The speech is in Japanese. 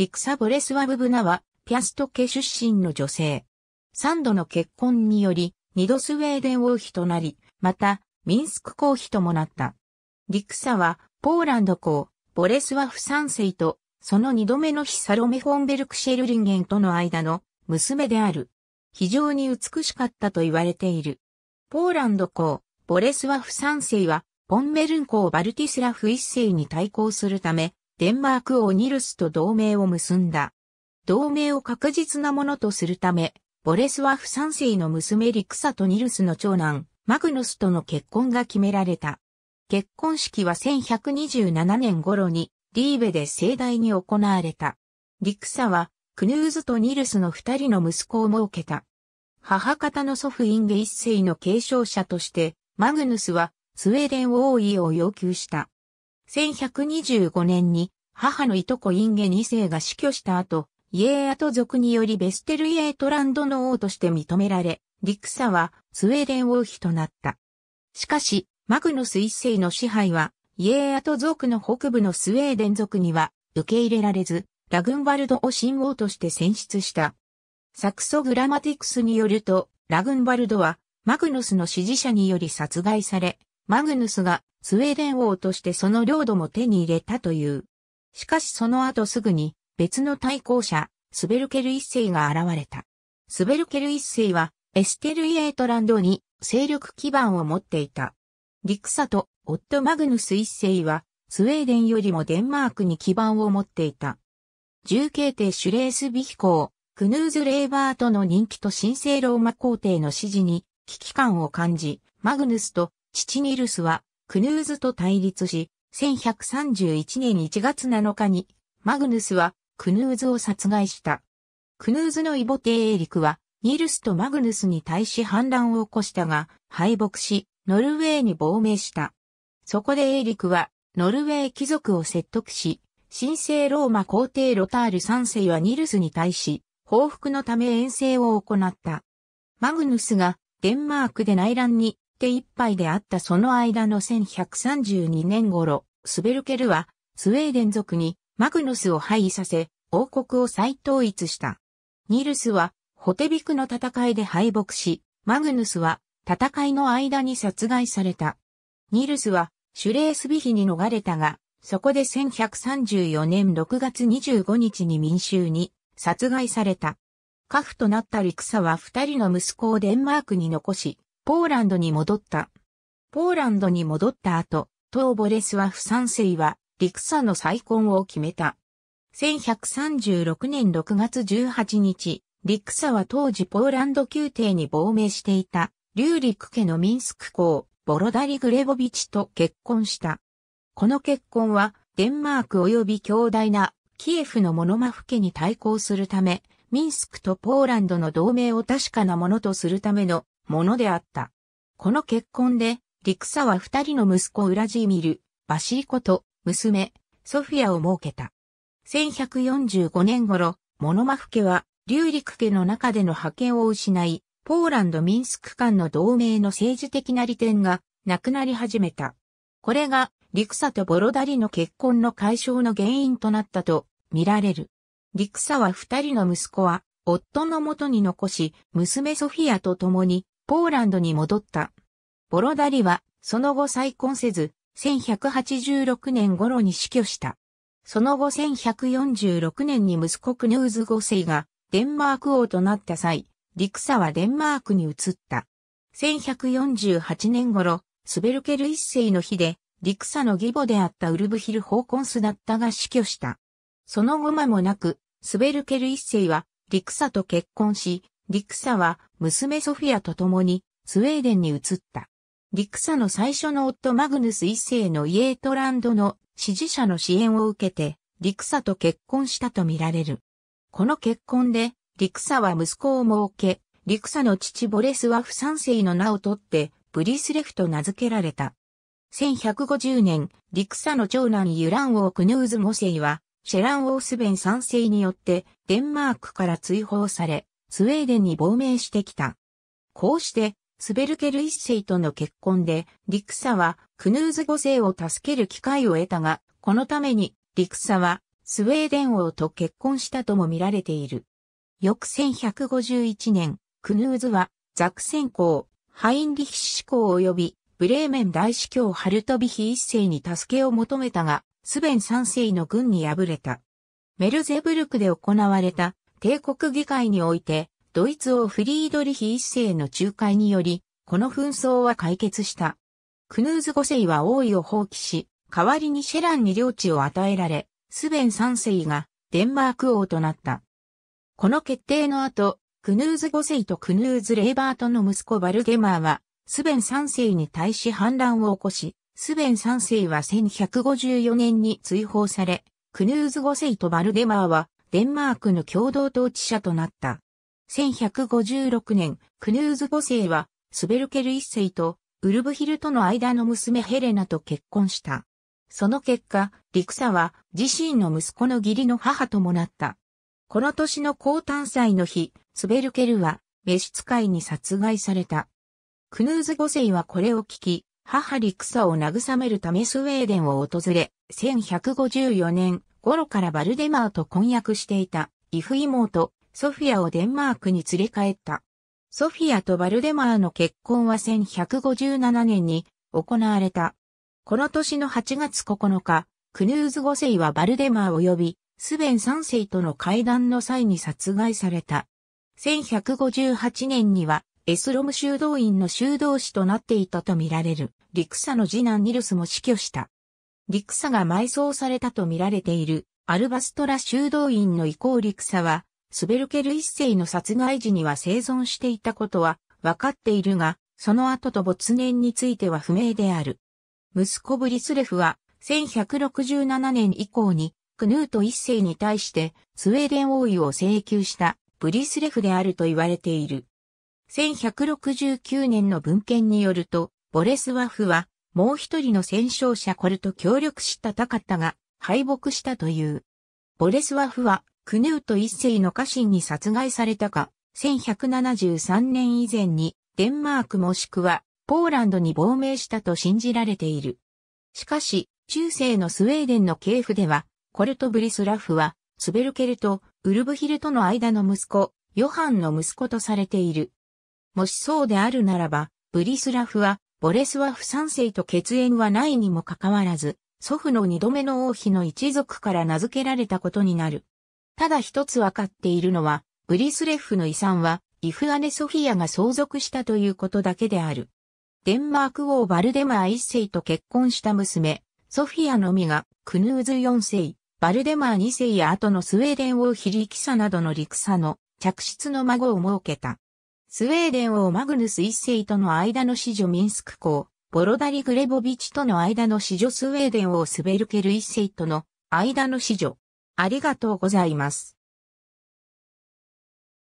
リクサ・ボレスワブブナは、ピアスト家出身の女性。三度の結婚により、二度スウェーデン王妃となり、また、ミンスク公妃ともなった。リクサは、ポーランド公、ボレスワフ三世と、その二度目の妃サロメ・フォンベルクシェルリンゲンとの間の娘である。非常に美しかったと言われている。ポーランド公、ボレスワフ三世は、ポンメルン公バルティスラフ一世に対抗するため、デンマークをニルスと同盟を結んだ。同盟を確実なものとするため、ボレスワフ三世の娘リクサとニルスの長男、マグヌスとの結婚が決められた。結婚式は1127年頃に、リーベで盛大に行われた。リクサは、クヌーズとニルスの二人の息子を設けた。母方の祖父インゲ一世の継承者として、マグヌスはスウェーデン王位を要求した。1125年に母のいとこインゲ2世が死去した後、家エ跡族によりベステルイエートランドの王として認められ、リクサはスウェーデン王妃となった。しかし、マグノス一世の支配は、イエーアト族の北部のスウェーデン族には受け入れられず、ラグンバルドを新王として選出した。サクソグラマティクスによると、ラグンバルドはマグノスの支持者により殺害され、マグヌスがスウェーデン王としてその領土も手に入れたという。しかしその後すぐに別の対抗者、スベルケル一世が現れた。スベルケル一世はエステルイエートランドに勢力基盤を持っていた。リクサとオット・マグヌス一世はスウェーデンよりもデンマークに基盤を持っていた。重慶帝シュレースビヒ公、クヌーズ・レーバーとの人気と神聖ローマ皇帝の支持に危機感を感じ、マグヌスと父ニルスは、クヌーズと対立し、1131年1月7日に、マグヌスは、クヌーズを殺害した。クヌーズのイボテーエリクは、ニルスとマグヌスに対し反乱を起こしたが、敗北し、ノルウェーに亡命した。そこでエーリクは、ノルウェー貴族を説得し、神聖ローマ皇帝ロタール三世はニルスに対し、報復のため遠征を行った。マグヌスがデンマークで内乱に手一杯であったその間の1132年頃、スベルケルはスウェーデン族にマグヌスを敗位させ、王国を再統一した。ニルスはホテビクの戦いで敗北し、マグヌスは戦いの間に殺害された。ニルスはシュレースビヒに逃れたが、そこで1134年6月25日に民衆に殺害された。家父となったリクサは二人の息子をデンマークに残し、ポーランドに戻った。ポーランドに戻った後、トーボレスワフ三世は、リクサの再婚を決めた。1136年6月18日、リクサは当時ポーランド宮廷に亡命していた、リューリク家のミンスク公、ボロダリ・グレボビチと結婚した。この結婚は、デンマーク及び強大なキエフのモノマフ家に対抗するため、ミンスクとポーランドの同盟を確かなものとするためのものであった。この結婚で、リクサは二人の息子ウラジーミル、バシリコと娘、ソフィアを設けた。1145年頃、モノマフ家は、リューリク家の中での覇権を失い、ポーランド・ミンスク間の同盟の政治的な利点がなくなり始めた。これが、リクサとボロダリの結婚の解消の原因となったと見られる。リクサは二人の息子は、夫のもとに残し、娘ソフィアと共にポーランドに戻った。ボロダリは、その後再婚せず、1186年頃に死去した。その後1146年に息子クヌーズ5世がデンマーク王となった際、リクサはデンマークに移った。1148年頃、スベルケル一世の日で、リクサの義母であったウルブヒル・ホーコンスだったが死去した。その後間もなく、スベルケル一世は、リクサと結婚し、リクサは娘ソフィアと共にスウェーデンに移った。リクサの最初の夫マグヌス一世のイエートランドの支持者の支援を受けて、リクサと結婚したとみられる。この結婚で、リクサは息子を設け、リクサの父ボレスは不賛成の名を取って、ブリスレフと名付けられた。1150年、リクサの長男ユラン王クヌーズ5世は、シェラン王スベン三世によって、デンマークから追放され、スウェーデンに亡命してきた。こうして、スベルケル一世との結婚で、リクサはクヌーズ五世を助ける機会を得たが、このために、リクサはスウェーデン王と結婚したとも見られている。翌1151年、クヌーズはザクセン公、ハインリヒシ公及びブレーメン大司教ハルトビヒ一世に助けを求めたが、スベン三世の軍に敗れた。メルゼブルクで行われた帝国議会において、ドイツ王フリードリヒ一世の仲介により、この紛争は解決した。クヌーズ五世は王位を放棄し、代わりにシェランに領地を与えられ、スベン三世がデンマーク王となった。この決定の後、クヌーズ五世とクヌーズ・レーバートの息子バルゲマーは、スベン三世に対し反乱を起こし、スベン三世は1154年に追放され、クヌーズ五世とバルゲマーはデンマークの共同統治者となった。1156年、クヌーズ母性は、スベルケル一世と、ウルブヒルとの間の娘ヘレナと結婚した。その結果、リクサは自身の息子の義理の母ともなった。この年の高誕祭の日、スベルケルは召使いに殺害された。クヌーズ母性はこれを聞き、母リクサを慰めるためスウェーデンを訪れ、1154年、頃からバルデマーと婚約していた、イフ妹、ソフィアをデンマークに連れ帰った。ソフィアとバルデマーの結婚は1157年に行われた。この年の8月9日、クヌーズ5世はバルデマー及びスベン3世との会談の際に殺害された。1158年にはエスロム修道院の修道士となっていたとみられるリクサの次男ニルスも死去した。陸佐が埋葬されたと見られているアルバストラ修道院の遺構陸佐は、スベルケル一世の殺害時には生存していたことは分かっているが、その後と没年については不明である。息子ブリスレフは、1167年以降に、クヌート一世に対して、スウェーデン王位を請求した、ブリスレフであると言われている。1169年の文献によると、ボレスワフは、もう一人の戦勝者コルと協力したタカッタが敗北したという。ボレスワフは、クヌート一世の家臣に殺害されたか、1173年以前に、デンマークもしくは、ポーランドに亡命したと信じられている。しかし、中世のスウェーデンの系譜では、コルト・ブリスラフは、スベルケルとウルブヒルとの間の息子、ヨハンの息子とされている。もしそうであるならば、ブリスラフはボレスワフ3世と血縁はないにもかかわらず、祖父の二度目の王妃の一族から名付けられたことになる。ただ一つわかっているのは、ブリスレフの遺産は、イフアネ・ソフィアが相続したということだけである。デンマーク王バルデマー一世と結婚した娘、ソフィアのみが、クヌーズ四世、バルデマー二世や後のスウェーデン王ヒリキサなどの陸サの着室の孫を設けた。スウェーデン王マグヌス一世との間の子女ミンスク公、ボロダリ・グレボビチとの間の子女スウェーデン王スベルケル一世との間の子女。ありがとうございます。